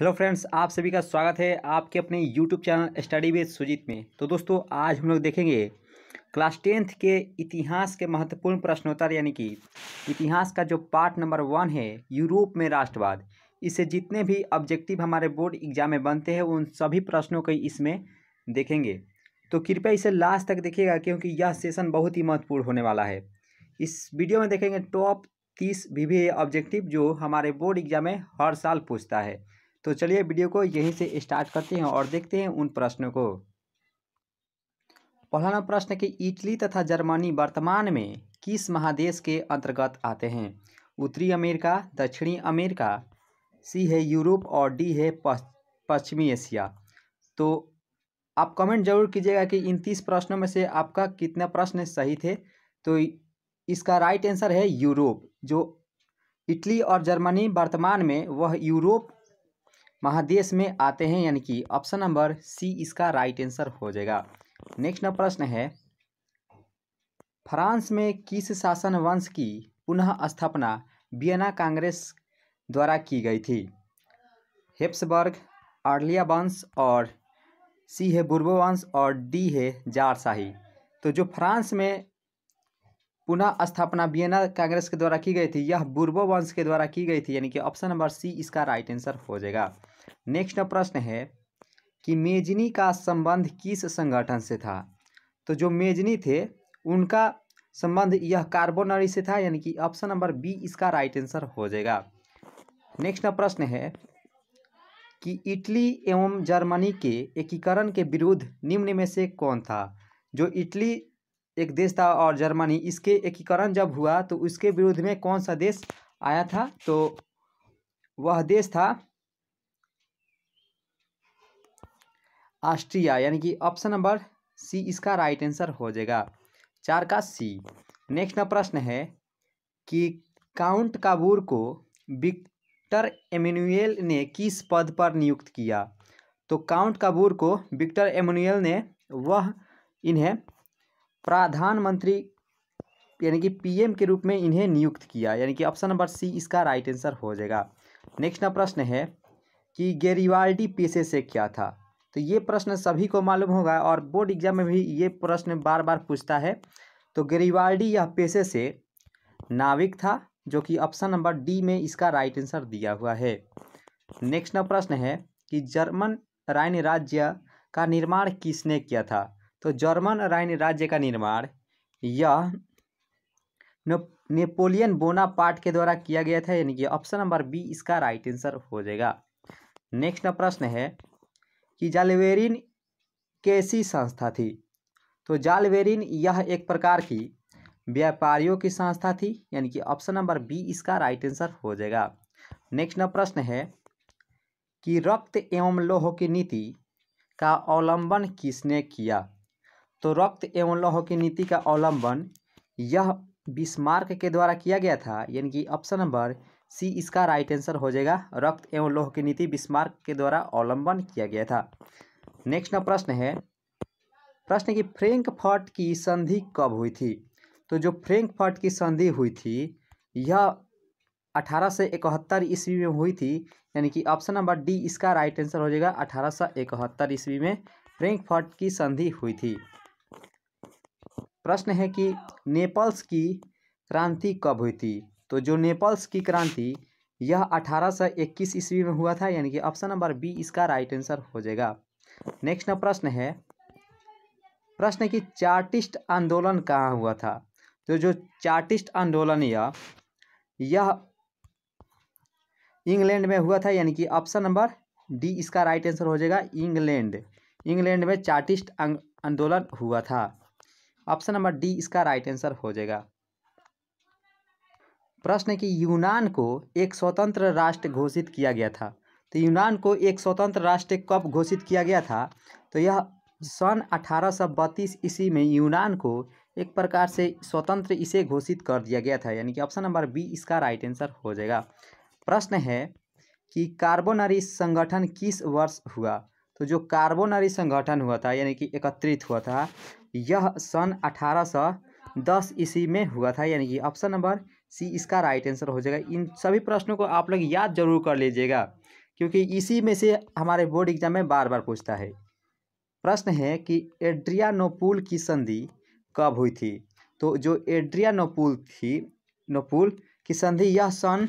hello friends आप सभी का स्वागत है आपके अपने YouTube channel study with Sujeet में तो दोस्तों आज हम लोग देखेंगे क्लास टेंथ के इतिहास के महत्वपूर्ण प्रश्नोत्तर यानी कि इतिहास का जो पार्ट नंबर वन है यूरोप में राष्ट्रवाद इससे जितने भी ऑब्जेक्टिव हमारे बोर्ड एग्जाम में बनते हैं उन सभी प्रश्नों को इसमें देखेंगे तो कृपया इसे लास्ट तक देखिएगा क्योंकि यह सेशन बहुत ही महत्वपूर्ण होने वाला है इस वीडियो में देखेंगे टॉप तीस विभिन्न ऑब्जेक्टिव जो हमारे बोर्ड एग्जाम में हर साल पूछता है तो चलिए वीडियो को यहीं से स्टार्ट करते हैं और देखते हैं उन प्रश्नों को पहला प्रश्न कि इटली तथा जर्मनी वर्तमान में किस महादेश के अंतर्गत आते हैं उत्तरी अमेरिका दक्षिणी अमेरिका सी है यूरोप और डी है पश्चिमी एशिया तो आप कमेंट जरूर कीजिएगा कि इन तीस प्रश्नों में से आपका कितना प्रश्न सही थे तो इसका राइट आंसर है यूरोप जो इटली और जर्मनी वर्तमान में वह यूरोप महादेश में आते हैं यानी कि ऑप्शन नंबर सी इसका राइट आंसर हो जाएगा नेक्स्ट प्रश्न है फ्रांस में किस शासन वंश की पुनः स्थापना वियना कांग्रेस द्वारा की गई थी हेप्सबर्ग आर्लिया वंश और सी है बुर्बो वंश और डी है जारशाही तो जो फ्रांस में पुनः स्थापना वियना कांग्रेस के द्वारा की गई थी यह बुर्बो वंश के द्वारा की गई थी यानी कि ऑप्शन नंबर सी इसका राइट आंसर हो जाएगा नेक्स्ट प्रश्न है कि मेजनी का संबंध किस संगठन से था तो जो मेजनी थे उनका संबंध यह कार्बोनरी से था यानी कि ऑप्शन नंबर बी इसका राइट आंसर हो जाएगा नेक्स्ट प्रश्न है कि इटली एवं जर्मनी के एकीकरण के विरुद्ध निम्न में से कौन था जो इटली एक देश था और जर्मनी इसके एकीकरण जब हुआ तो उसके विरुद्ध में कौन सा देश आया था तो वह देश था ऑस्ट्रिया यानी कि ऑप्शन नंबर सी इसका राइट आंसर हो जाएगा चार का सी नेक्स्ट ना प्रश्न है कि काउंट काबूर को विक्टर एम्यूनुएल ने किस पद पर नियुक्त किया तो काउंट काबूर को विक्टर एम्यूनुएल ने वह इन्हें प्रधानमंत्री यानी कि पीएम के रूप में इन्हें नियुक्त किया यानी कि ऑप्शन नंबर सी इसका राइट आंसर हो जाएगा नेक्स्ट ना प्रश्न है कि गेरिवाल्डी पेशे से क्या था तो ये प्रश्न सभी को मालूम होगा और बोर्ड एग्जाम में भी ये प्रश्न बार बार पूछता है तो ग्रीवाल्डी यह पेशे से नाविक था जो कि ऑप्शन नंबर डी में इसका राइट आंसर दिया हुआ है नेक्स्ट प्रश्न है कि जर्मन राइन राज्य का निर्माण किसने किया था तो जर्मन राइन राज्य का निर्माण यह नेपोलियन पार्ट के द्वारा किया गया था यानी कि ऑप्शन नंबर बी इसका राइट आंसर हो जाएगा नेक्स्ट प्रश्न है कि जालवेरिन कैसी संस्था थी तो जालवेरिन यह एक प्रकार की व्यापारियों की संस्था थी यानी कि ऑप्शन नंबर बी इसका राइट आंसर हो जाएगा नेक्स्ट न प्रश्न है कि रक्त एवं लोह की नीति का अवलंबन किसने किया तो रक्त एवं लोह की नीति का अवलंबन यह बिस्मार्क के द्वारा किया गया था यानी कि ऑप्शन नंबर सी इसका राइट आंसर हो जाएगा रक्त एवं लोह की नीति बिस्मार्क के द्वारा अवलंबन किया गया था नेक्स्ट प्रश्न है प्रश्न की फर्ट की संधि कब हुई थी तो जो फर्ट की संधि हुई थी यह अठारह सौ इकहत्तर ईस्वी में हुई थी यानी कि ऑप्शन नंबर डी इसका राइट आंसर हो जाएगा अठारह सौ इकहत्तर ईस्वी में फर्ट की संधि हुई थी प्रश्न है कि नेपल्स की क्रांति कब हुई थी तो जो नेपल्स की क्रांति यह अठारह सौ इक्कीस ईस्वी में हुआ था यानी कि ऑप्शन नंबर बी इसका राइट आंसर हो जाएगा नेक्स्ट प्रश्न है प्रश्न कि चार्टिस्ट आंदोलन कहाँ हुआ था तो जो चार्टिस्ट आंदोलन यह यह इंग्लैंड में हुआ था यानी कि ऑप्शन नंबर डी इसका राइट आंसर हो जाएगा इंग्लैंड इंग्लैंड में चार्टिस्ट आंदोलन हुआ था ऑप्शन नंबर डी इसका राइट आंसर हो जाएगा प्रश्न कि यूनान को एक स्वतंत्र राष्ट्र घोषित किया गया था तो यूनान को एक स्वतंत्र राष्ट्र कब घोषित किया गया था तो यह सन अठारह सौ बत्तीस ईस्वी में यूनान को एक प्रकार से स्वतंत्र इसे घोषित कर दिया गया था यानी कि ऑप्शन नंबर बी इसका राइट आंसर हो जाएगा प्रश्न है कि कार्बोनरी संगठन किस वर्ष हुआ तो जो कार्बोनरी संगठन हुआ था यानी कि एकत्रित हुआ था यह सन अठारह सौ दस ईस्वी में हुआ था यानी कि ऑप्शन नंबर सी इसका राइट आंसर हो जाएगा इन सभी प्रश्नों को आप लोग याद जरूर कर लीजिएगा क्योंकि इसी में से हमारे बोर्ड एग्जाम में बार बार पूछता है प्रश्न है कि एड्रियानोपुल की संधि कब हुई थी तो जो एड्रियानोपुल थी नोपुल की संधि यह सन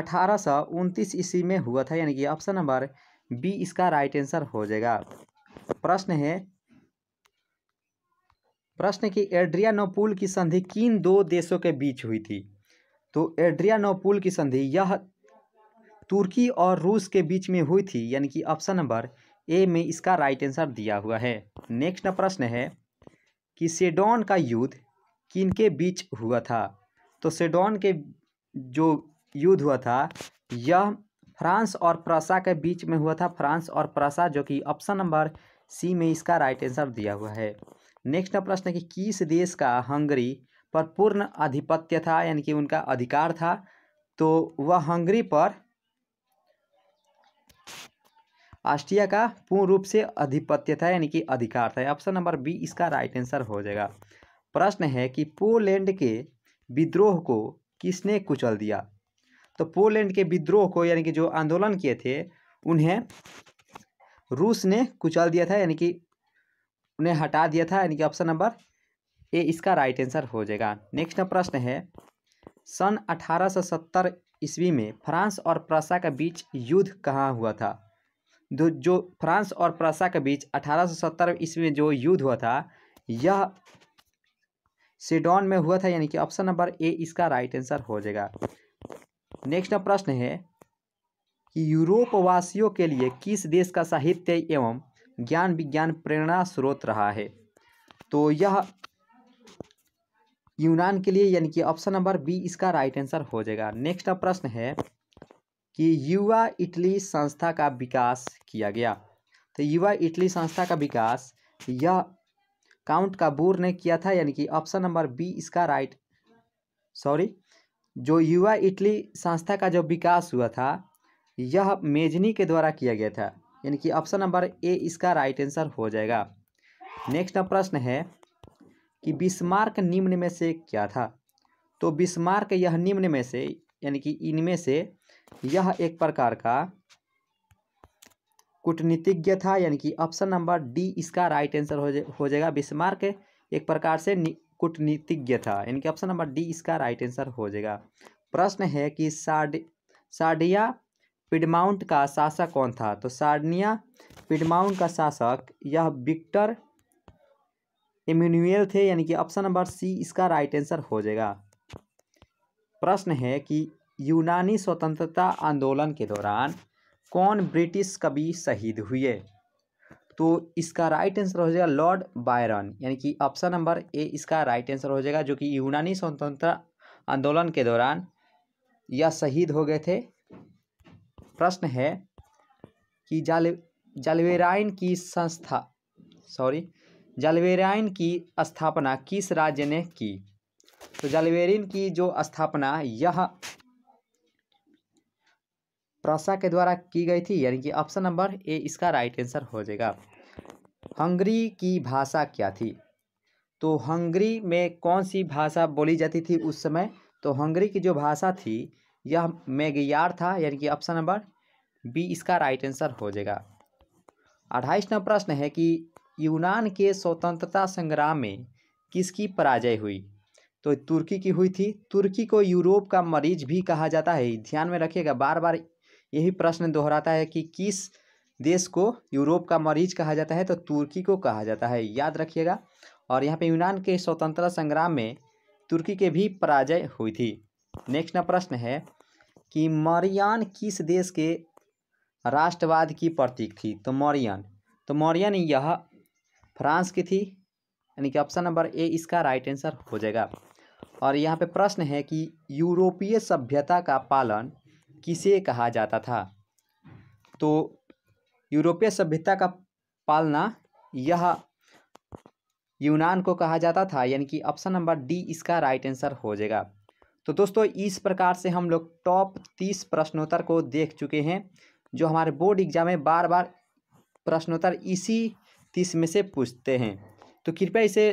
अठारह सौ उनतीस ईस्वी में हुआ था यानी कि ऑप्शन नंबर बी इसका राइट आंसर हो जाएगा प्रश्न है प्रश्न कि एड्रियानोपुल की संधि किन दो देशों के बीच हुई थी तो एड्रियानोपुल की संधि यह तुर्की और रूस के बीच में हुई थी यानी कि ऑप्शन नंबर ए में इसका राइट आंसर दिया हुआ है नेक्स्ट प्रश्न है कि सेडोन का युद्ध किनके बीच हुआ था तो सेडोन के जो युद्ध हुआ था यह फ्रांस और प्रसा के बीच में हुआ था फ्रांस और प्रासा जो कि ऑप्शन नंबर सी में इसका राइट आंसर दिया हुआ है नेक्स्ट प्रश्न है कि किस देश का हंगरी पर पूर्ण आधिपत्य था यानी कि उनका अधिकार था तो वह हंगरी पर ऑस्ट्रिया का पूर्ण रूप से आधिपत्य था यानी कि अधिकार था ऑप्शन नंबर बी इसका राइट आंसर हो जाएगा प्रश्न है कि पोलैंड के विद्रोह को किसने कुचल दिया तो पोलैंड के विद्रोह को यानी कि जो आंदोलन किए थे उन्हें रूस ने कुचल दिया था यानी कि उन्हें हटा दिया था यानी कि ऑप्शन नंबर ये इसका राइट आंसर हो जाएगा नेक्स्ट प्रश्न है सन 1870 ईस्वी में फ्रांस और प्रसा के बीच युद्ध कहाँ हुआ था जो फ्रांस और प्रसा के बीच 1870 ईस्वी में जो युद्ध हुआ था यह सिडोन में हुआ था यानी कि ऑप्शन नंबर ए इसका राइट आंसर हो जाएगा नेक्स्ट प्रश्न है कि यूरोप वासियों के लिए किस देश का साहित्य एवं ज्ञान विज्ञान प्रेरणा स्रोत रहा है तो यह यूनान के लिए यानी कि ऑप्शन नंबर बी इसका राइट आंसर हो जाएगा नेक्स्ट प्रश्न है कि युवा इटली संस्था का विकास किया गया तो युवा इटली संस्था का विकास यह काउंट काबूर ने किया था यानी कि ऑप्शन नंबर बी इसका राइट सॉरी जो युवा इटली संस्था का जो विकास हुआ था यह मेजनी के द्वारा किया गया था यानी कि ऑप्शन नंबर ए इसका राइट आंसर हो जाएगा नेक्स्ट प्रश्न है कि बिस्मार्क निम्न में से क्या था तो बिस्मार्क यह निम्न में से यानी कि इनमें से यह एक प्रकार का कूटनीतिज्ञ था यानी कि ऑप्शन नंबर डी इसका राइट आंसर हो जा, हो जाएगा बिस्मार्क एक प्रकार से कूटनीतिज्ञ था यानी कि ऑप्शन नंबर डी इसका राइट आंसर हो जाएगा प्रश्न है कि साड साडिया पिडमाउंट का शासक कौन था तो साडनिया पिडमाउंट का शासक यह विक्टर इम्यूनुअल थे यानी कि ऑप्शन नंबर सी इसका राइट आंसर हो जाएगा प्रश्न है कि यूनानी स्वतंत्रता आंदोलन के दौरान कौन ब्रिटिश कवि शहीद हुए तो इसका राइट आंसर हो जाएगा लॉर्ड बायरन यानी कि ऑप्शन नंबर ए इसका राइट आंसर हो जाएगा जो कि यूनानी स्वतंत्रता आंदोलन के दौरान यह शहीद हो गए थे प्रश्न है कि जाल जालवेराइन की संस्था सॉरी जलवेराइन की स्थापना किस राज्य ने की तो जलवेरिन की जो स्थापना यह प्रशा के द्वारा की गई थी यानी कि ऑप्शन नंबर ए इसका राइट आंसर हो जाएगा हंगरी की भाषा क्या थी तो हंगरी में कौन सी भाषा बोली जाती थी उस समय तो हंगरी की जो भाषा थी यह मेगियार था यानी कि ऑप्शन नंबर बी इसका राइट आंसर हो जाएगा अट्ठाईसवा प्रश्न है कि यूनान के स्वतंत्रता संग्राम में किसकी पराजय हुई तो तुर्की की हुई थी तुर्की को यूरोप का मरीज भी कहा जाता है ध्यान में रखिएगा बार बार यही प्रश्न दोहराता है कि किस देश को यूरोप का मरीज कहा जाता है तो तुर्की को कहा जाता है याद रखिएगा और यहाँ पे यूनान के स्वतंत्रता संग्राम में तुर्की के भी पराजय हुई थी नेक्स्ट ना प्रश्न है कि मरियान किस देश के राष्ट्रवाद की प्रतीक थी तो मौर्यन तो मौर्यन यह फ्रांस की थी यानी कि ऑप्शन नंबर ए इसका राइट आंसर हो जाएगा और यहाँ पे प्रश्न है कि यूरोपीय सभ्यता का पालन किसे कहा जाता था तो यूरोपीय सभ्यता का पालना यह यूनान को कहा जाता था यानी कि ऑप्शन नंबर डी इसका राइट आंसर हो जाएगा तो दोस्तों इस प्रकार से हम लोग टॉप तीस प्रश्नोत्तर को देख चुके हैं जो हमारे बोर्ड एग्जाम में बार बार प्रश्नोत्तर इसी तीस में से पूछते हैं तो कृपया इसे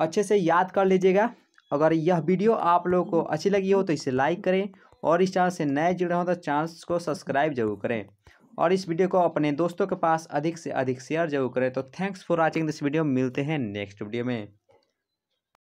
अच्छे से याद कर लीजिएगा अगर यह वीडियो आप लोगों को अच्छी लगी हो तो इसे लाइक करें और इस चैनल से नए जुड़े हों तो चैनल को सब्सक्राइब जरूर करें और इस वीडियो को अपने दोस्तों के पास अधिक से अधिक शेयर जरूर करें तो thanks for watching this video मिलते हैं नेक्स्ट वीडियो में